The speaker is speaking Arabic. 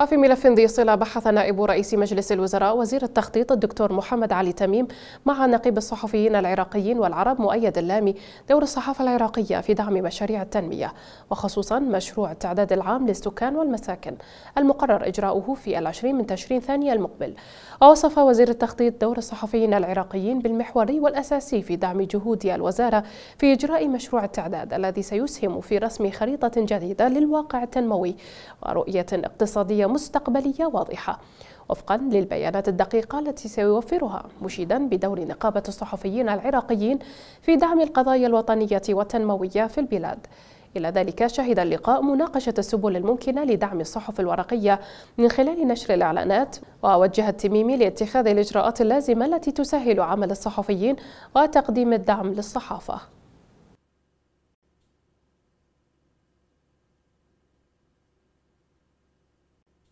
وفي ملف ذي صلة بحث نائب رئيس مجلس الوزراء وزير التخطيط الدكتور محمد علي تميم مع نقيب الصحفيين العراقيين والعرب مؤيد اللامي دور الصحافة العراقية في دعم مشاريع التنمية وخصوصا مشروع التعداد العام للسكان والمساكن المقرر إجراؤه في العشرين من تشرين ثانية المقبل ووصف وزير التخطيط دور الصحفيين العراقيين بالمحوري والأساسي في دعم جهود الوزارة في إجراء مشروع التعداد الذي سيسهم في رسم خريطة جديدة للواقع التنموي ورؤية اقتصادية مستقبلية واضحة وفقا للبيانات الدقيقة التي سيوفرها مشيدا بدور نقابة الصحفيين العراقيين في دعم القضايا الوطنية والتنموية في البلاد إلى ذلك شهد اللقاء مناقشة السبل الممكنة لدعم الصحف الورقية من خلال نشر الإعلانات ووجه التميمي لاتخاذ الإجراءات اللازمة التي تسهل عمل الصحفيين وتقديم الدعم للصحافة